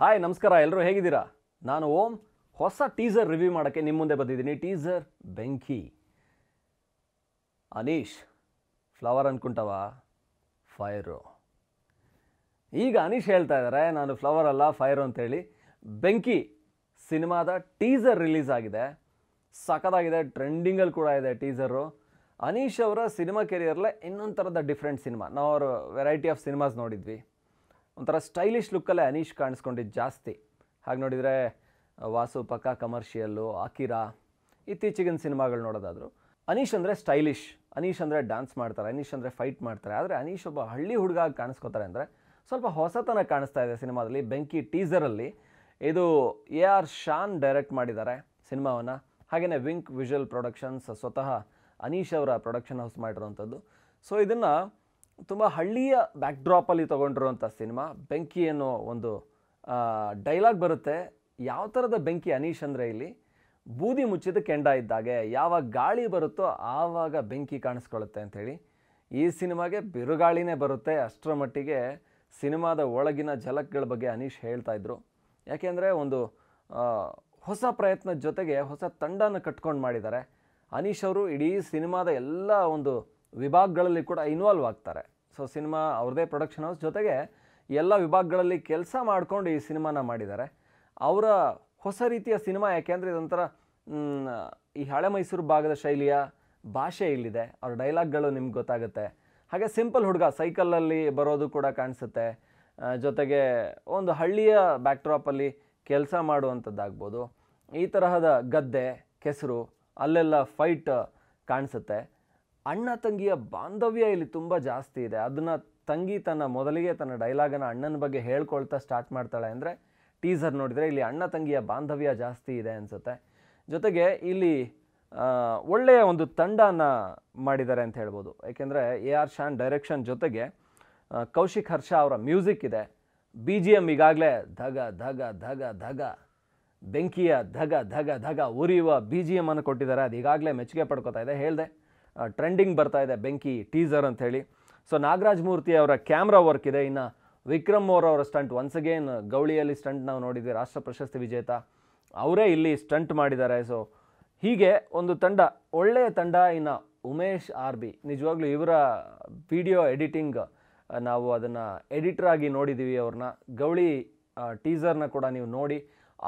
hi ನಮಸ್ಕಾರ ಎಲ್ಲರೂ ಹೇಗಿದ್ದೀರಾ ನಾನು ಓಂ ಹೊಸ ಟೀಸರ್ ರಿವ್ಯೂ ಮಾಡೋಕ್ಕೆ ನಿಮ್ಮ ಮುಂದೆ ಬಂದಿದ್ದೀನಿ ಟೀಸರ್ ಬೆಂಕಿ ಅನೀಶ್ ಫ್ಲವರ್ ಅನ್ಕೊಂಟವ ಫೈರು ಈಗ ಅನೀಶ್ ಹೇಳ್ತಾ ಇದ್ದಾರೆ ನಾನು ಫ್ಲವರ್ ಅಲ್ಲ ಫೈರು ಅಂತೇಳಿ ಬೆಂಕಿ ಸಿನಿಮಾದ ಟೀಸರ್ ರಿಲೀಸ್ ಆಗಿದೆ ಸಖತ್ತಾಗಿದೆ ಟ್ರೆಂಡಿಂಗಲ್ಲಿ ಕೂಡ ಇದೆ ಟೀಸರು ಅನೀಶ್ ಅವರ ಸಿನಿಮಾ ಕೆರಿಯರ್ಲೇ ಇನ್ನೊಂದು ಥರದ ಡಿಫ್ರೆಂಟ್ ಸಿನಿಮಾ ನಾವು ಅವರು ವೆರೈಟಿ ಆಫ್ ಸಿನಿಮಾಸ್ ನೋಡಿದ್ವಿ ಒಂಥರ ಸ್ಟೈಲಿಶ್ ಲುಕ್ಕಲ್ಲೇ ಅನೀಶ್ ಕಾಣಿಸ್ಕೊಂಡಿದ್ದು ಜಾಸ್ತಿ ಹಾಗೆ ನೋಡಿದರೆ ವಾಸು ಪಕ್ಕ ಕಮರ್ಷಿಯಲ್ಲು ಅಕಿರಾ ಇತ್ತೀಚಿಗಿನ ಸಿನಿಮಾಗಳು ನೋಡೋದಾದರೂ ಅನೀಶ್ ಅಂದರೆ ಸ್ಟೈಲಿಶ್ ಅನೀಶ್ ಅಂದರೆ ಡ್ಯಾನ್ಸ್ ಮಾಡ್ತಾರೆ ಅನೀಶ್ ಅಂದರೆ ಫೈಟ್ ಮಾಡ್ತಾರೆ ಆದರೆ ಅನೀಶ್ ಒಬ್ಬ ಹಳ್ಳಿ ಹುಡುಗ ಕಾಣಿಸ್ಕೋತಾರೆ ಅಂದರೆ ಸ್ವಲ್ಪ ಹೊಸತನ ಕಾಣಿಸ್ತಾ ಇದೆ ಸಿನಿಮಾದಲ್ಲಿ ಬೆಂಕಿ ಟೀಸರಲ್ಲಿ ಇದು ಎ ಆರ್ ಶಾನ್ ಡೈರೆಕ್ಟ್ ಮಾಡಿದ್ದಾರೆ ಸಿನಿಮಾವನ್ನು ಹಾಗೆಯೇ ವಿಂಕ್ ವಿಜುವಲ್ ಪ್ರೊಡಕ್ಷನ್ಸ್ ಸ್ವತಃ ಅನೀಶ್ ಅವರ ಪ್ರೊಡಕ್ಷನ್ ಹೌಸ್ ಮಾಡಿರೋವಂಥದ್ದು ಸೊ ಇದನ್ನು ತುಂಬ ಹಳ್ಳಿಯ ಬ್ಯಾಕ್ಡ್ರಾಪಲ್ಲಿ ತೊಗೊಂಡಿರುವಂಥ ಸಿನಿಮಾ ಬೆಂಕಿ ಅನ್ನೋ ಒಂದು ಡೈಲಾಗ್ ಬರುತ್ತೆ ಯಾವ ಥರದ ಬೆಂಕಿ ಅನೀಶ್ ಅಂದರೆ ಇಲ್ಲಿ ಬೂದಿ ಮುಚ್ಚಿದ ಕೆಂಡ ಇದ್ದಾಗೆ ಯಾವಾಗ ಗಾಳಿ ಬರುತ್ತೋ ಆವಾಗ ಬೆಂಕಿ ಕಾಣಿಸ್ಕೊಳ್ಳುತ್ತೆ ಅಂಥೇಳಿ ಈ ಸಿನಿಮಾಗೆ ಬಿರುಗಾಳಿನೇ ಬರುತ್ತೆ ಅಷ್ಟರ ಮಟ್ಟಿಗೆ ಸಿನಿಮಾದ ಒಳಗಿನ ಝಲಕ್ಗಳ ಬಗ್ಗೆ ಅನೀಶ್ ಹೇಳ್ತಾ ಇದ್ರು ಯಾಕೆಂದರೆ ಒಂದು ಹೊಸ ಪ್ರಯತ್ನದ ಜೊತೆಗೆ ಹೊಸ ತಂಡನ ಕಟ್ಕೊಂಡು ಮಾಡಿದ್ದಾರೆ ಅನೀಶ್ ಅವರು ಇಡೀ ಸಿನಿಮಾದ ಎಲ್ಲ ಒಂದು ವಿಭಾಗಗಳಲ್ಲಿ ಕೂಡ ಇನ್ವಾಲ್ವ್ ಆಗ್ತಾರೆ ಸೊ ಸಿನಿಮಾ ಅವ್ರದೇ ಪ್ರೊಡಕ್ಷನ್ ಹೌಸ್ ಜೊತೆಗೆ ಎಲ್ಲ ವಿಭಾಗಗಳಲ್ಲಿ ಕೆಲಸ ಮಾಡಿಕೊಂಡು ಈ ಸಿನಿಮಾನ ಮಾಡಿದ್ದಾರೆ ಅವರ ಹೊಸ ರೀತಿಯ ಸಿನಿಮಾ ಯಾಕೆಂದರೆ ಇದೊಂಥರ ಈ ಹಳೆ ಮೈಸೂರು ಭಾಗದ ಶೈಲಿಯ ಭಾಷೆ ಇಲ್ಲಿದೆ ಅವ್ರ ಡೈಲಾಗ್ಗಳು ನಿಮ್ಗೆ ಗೊತ್ತಾಗುತ್ತೆ ಹಾಗೆ ಸಿಂಪಲ್ ಹುಡುಗ ಸೈಕಲಲ್ಲಿ ಬರೋದು ಕೂಡ ಕಾಣಿಸುತ್ತೆ ಜೊತೆಗೆ ಒಂದು ಹಳ್ಳಿಯ ಬ್ಯಾಕ್ಡ್ರಾಪಲ್ಲಿ ಕೆಲಸ ಮಾಡುವಂಥದ್ದಾಗ್ಬೋದು ಈ ತರಹದ ಗದ್ದೆ ಕೆಸರು ಅಲ್ಲೆಲ್ಲ ಫೈಟ್ ಕಾಣಿಸುತ್ತೆ ಅಣ್ಣ ತಂಗಿಯ ಬಾಂಧವ್ಯ ಇಲ್ಲಿ ತುಂಬ ಜಾಸ್ತಿ ಇದೆ ಅದನ್ನು ತಂಗಿ ತನ್ನ ಮೊದಲಿಗೆ ತನ್ನ ಡೈಲಾಗನ್ನು ಅಣ್ಣನ ಬಗ್ಗೆ ಹೇಳ್ಕೊಳ್ತಾ ಸ್ಟಾರ್ಟ್ ಮಾಡ್ತಾಳೆ ಅಂದರೆ ಟೀಸರ್ ನೋಡಿದರೆ ಇಲ್ಲಿ ಅಣ್ಣ ತಂಗಿಯ ಬಾಂಧವ್ಯ ಜಾಸ್ತಿ ಇದೆ ಅನಿಸುತ್ತೆ ಜೊತೆಗೆ ಇಲ್ಲಿ ಒಳ್ಳೆಯ ಒಂದು ತಂಡನ ಮಾಡಿದ್ದಾರೆ ಅಂತ ಹೇಳ್ಬೋದು ಏಕೆಂದರೆ ಎ ಆರ್ ಶಾನ್ ಡೈರೆಕ್ಷನ್ ಜೊತೆಗೆ ಕೌಶಿಕ್ ಹರ್ಷ ಅವರ ಮ್ಯೂಸಿಕ್ ಇದೆ ಬಿ ಜಿ ಎಮ್ ಈಗಾಗಲೇ ಧಗ ಧಗ ಧಗ ಧಗ ಬೆಂಕಿಯ ಧಗ ಧಗ ಧಗ ಉರಿಯುವ ಬಿ ಜಿ ಎಮ್ ಅನ್ನು ಕೊಟ್ಟಿದ್ದಾರೆ ಅದು ಈಗಾಗಲೇ ಮೆಚ್ಚುಗೆ ಪಡ್ಕೋತಾ ಇದೆ ಹೇಳಿದೆ ಟ್ರೆಂಡಿಂಗ್ ಬರ್ತಾ ಇದೆ ಬೆಂಕಿ ಟೀಸರ್ ಅಂತ ಹೇಳಿ ಸೊ ನಾಗರಾಜ್ ಮೂರ್ತಿ ಅವರ ಕ್ಯಾಮ್ರಾ ವರ್ಕ್ ಇದೆ ಇನ್ನು ವಿಕ್ರಮ್ ಮೋರ್ ಅವರ ಸ್ಟಂಟ್ ಒನ್ಸ್ ಅಗೇನ್ ಗೌಳಿಯಲ್ಲಿ ಸ್ಟಂಟ್ ನಾವು ನೋಡಿದ್ವಿ ರಾಷ್ಟ್ರ ಪ್ರಶಸ್ತಿ ವಿಜೇತ ಅವರೇ ಇಲ್ಲಿ ಸ್ಟಂಟ್ ಮಾಡಿದ್ದಾರೆ ಸೊ ಹೀಗೆ ಒಂದು ತಂಡ ಒಳ್ಳೆಯ ತಂಡ ಇನ್ನು ಉಮೇಶ್ ಆರ್ ಬಿ ನಿಜವಾಗ್ಲೂ ಇವರ ವಿಡಿಯೋ ಎಡಿಟಿಂಗ್ ನಾವು ಅದನ್ನು ಎಡಿಟ್ರಾಗಿ ನೋಡಿದ್ದೀವಿ ಅವ್ರನ್ನ ಗೌಳಿ ಟೀಸರ್ನ ಕೂಡ ನೀವು ನೋಡಿ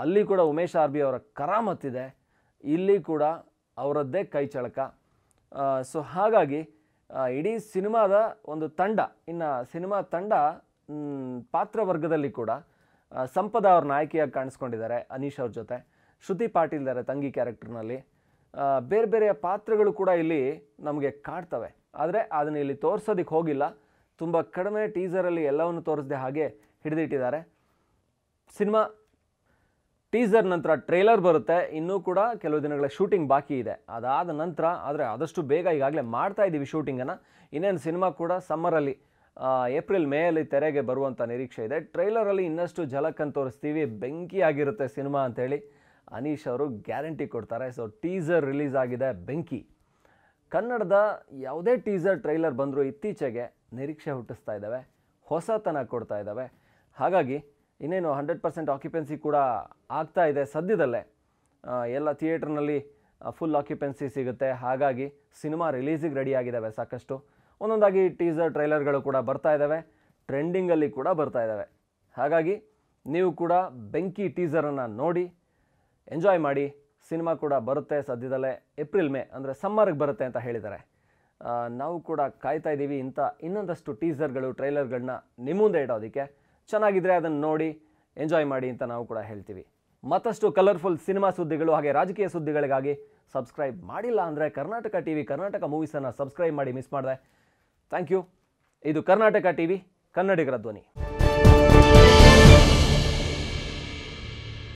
ಅಲ್ಲಿ ಕೂಡ ಉಮೇಶ್ ಆರ್ ಬಿ ಅವರ ಕರಾಮತ್ತಿದೆ ಇಲ್ಲಿ ಕೂಡ ಅವರದ್ದೇ ಕೈ ಸೊ ಹಾಗಾಗಿ ಇಡೀ ಸಿನಿಮಾದ ಒಂದು ತಂಡ ಇನ್ನು ಸಿನಿಮಾ ತಂಡ ವರ್ಗದಲ್ಲಿ ಕೂಡ ಸಂಪದ ಅವ್ರ ನಾಯಕಿಯಾಗಿ ಕಾಣಿಸ್ಕೊಂಡಿದ್ದಾರೆ ಅನೀಶ್ ಅವ್ರ ಜೊತೆ ಶ್ರುತಿ ಪಾಟೀಲ್ ಇದ್ದಾರೆ ತಂಗಿ ಕ್ಯಾರೆಕ್ಟರ್ನಲ್ಲಿ ಬೇರೆ ಬೇರೆ ಪಾತ್ರಗಳು ಕೂಡ ಇಲ್ಲಿ ನಮಗೆ ಕಾಡ್ತವೆ ಆದರೆ ಅದನ್ನು ಇಲ್ಲಿ ತೋರಿಸೋದಕ್ಕೆ ಹೋಗಿಲ್ಲ ತುಂಬ ಕಡಿಮೆ ಟೀಸರಲ್ಲಿ ಎಲ್ಲವನ್ನು ತೋರಿಸದೆ ಹಾಗೆ ಹಿಡಿದಿಟ್ಟಿದ್ದಾರೆ ಸಿನಿಮಾ ಟೀಸರ್ ನಂತರ ಟ್ರೇಲರ್ ಬರುತ್ತೆ ಇನ್ನೂ ಕೂಡ ಕೆಲವು ದಿನಗಳ ಶೂಟಿಂಗ್ ಬಾಕಿ ಇದೆ ಅದಾದ ನಂತರ ಆದರೆ ಆದಷ್ಟು ಬೇಗ ಈಗಾಗಲೇ ಮಾಡ್ತಾ ಇದ್ದೀವಿ ಶೂಟಿಂಗನ್ನು ಇನ್ನೇನು ಸಿನಿಮಾ ಕೂಡ ಸಮ್ಮರಲ್ಲಿ ಏಪ್ರಿಲ್ ಮೇಯಲ್ಲಿ ತೆರೆಗೆ ಬರುವಂಥ ನಿರೀಕ್ಷೆ ಇದೆ ಟ್ರೈಲರಲ್ಲಿ ಇನ್ನಷ್ಟು ಝಲಕ್ಕನ್ನು ತೋರಿಸ್ತೀವಿ ಬೆಂಕಿ ಆಗಿರುತ್ತೆ ಸಿನಿಮಾ ಅಂಥೇಳಿ ಅನೀಶ್ ಅವರು ಗ್ಯಾರಂಟಿ ಕೊಡ್ತಾರೆ ಸೊ ಟೀಸರ್ ರಿಲೀಸ್ ಆಗಿದೆ ಬೆಂಕಿ ಕನ್ನಡದ ಯಾವುದೇ ಟೀಸರ್ ಟ್ರೈಲರ್ ಬಂದರೂ ಇತ್ತೀಚೆಗೆ ನಿರೀಕ್ಷೆ ಹುಟ್ಟಿಸ್ತಾ ಇದ್ದಾವೆ ಹೊಸತನ ಕೊಡ್ತಾ ಇದ್ದಾವೆ ಹಾಗಾಗಿ ಇನ್ನೇನು ಹಂಡ್ರೆಡ್ ಪರ್ಸೆಂಟ್ ಆಕ್ಯುಪೆನ್ಸಿ ಕೂಡ ಆಗ್ತಾ ಇದೆ ಸದ್ಯದಲ್ಲೇ ಎಲ್ಲ ಥಿಯೇಟ್ರ್ನಲ್ಲಿ ಫುಲ್ ಆಕ್ಯುಪೆನ್ಸಿ ಸಿಗುತ್ತೆ ಹಾಗಾಗಿ ಸಿನಿಮಾ ರಿಲೀಸಿಗೆ ರೆಡಿ ಆಗಿದ್ದಾವೆ ಸಾಕಷ್ಟು ಒಂದೊಂದಾಗಿ ಟೀಸರ್ ಟ್ರೈಲರ್ಗಳು ಕೂಡ ಬರ್ತಾ ಇದ್ದಾವೆ ಟ್ರೆಂಡಿಂಗಲ್ಲಿ ಕೂಡ ಬರ್ತಾ ಇದ್ದಾವೆ ಹಾಗಾಗಿ ನೀವು ಕೂಡ ಬೆಂಕಿ ಟೀಸರನ್ನು ನೋಡಿ ಎಂಜಾಯ್ ಮಾಡಿ ಸಿನಿಮಾ ಕೂಡ ಬರುತ್ತೆ ಸದ್ಯದಲ್ಲೇ ಏಪ್ರಿಲ್ ಮೇ ಅಂದರೆ ಸಮ್ಮರ್ಗೆ ಬರುತ್ತೆ ಅಂತ ಹೇಳಿದ್ದಾರೆ ನಾವು ಕೂಡ ಕಾಯ್ತಾ ಇದ್ದೀವಿ ಇಂಥ ಇನ್ನೊಂದಷ್ಟು ಟೀಸರ್ಗಳು ಟ್ರೈಲರ್ಗಳನ್ನ ನಿಮ್ಮ ಮುಂದೆ ಇಡೋದಕ್ಕೆ ಚೆನ್ನಾಗಿದ್ದರೆ ಅದನ್ನು ನೋಡಿ ಎಂಜಾಯ್ ಮಾಡಿ ಅಂತ ನಾವು ಕೂಡ ಹೇಳ್ತೀವಿ ಮತ್ತಷ್ಟು ಕಲರ್ಫುಲ್ ಸಿನಿಮಾ ಸುದ್ದಿಗಳು ಹಾಗೆ ರಾಜಕೀಯ ಸುದ್ದಿಗಳಿಗಾಗಿ ಸಬ್ಸ್ಕ್ರೈಬ್ ಮಾಡಿಲ್ಲ ಅಂದರೆ ಕರ್ನಾಟಕ ಟಿ ವಿ ಕರ್ನಾಟಕ ಮೂವೀಸನ್ನು ಸಬ್ಸ್ಕ್ರೈಬ್ ಮಾಡಿ ಮಿಸ್ ಮಾಡಿದೆ ಥ್ಯಾಂಕ್ ಯು ಇದು ಕರ್ನಾಟಕ ಟಿ ವಿ ಕನ್ನಡಿಗರ ಧ್ವನಿ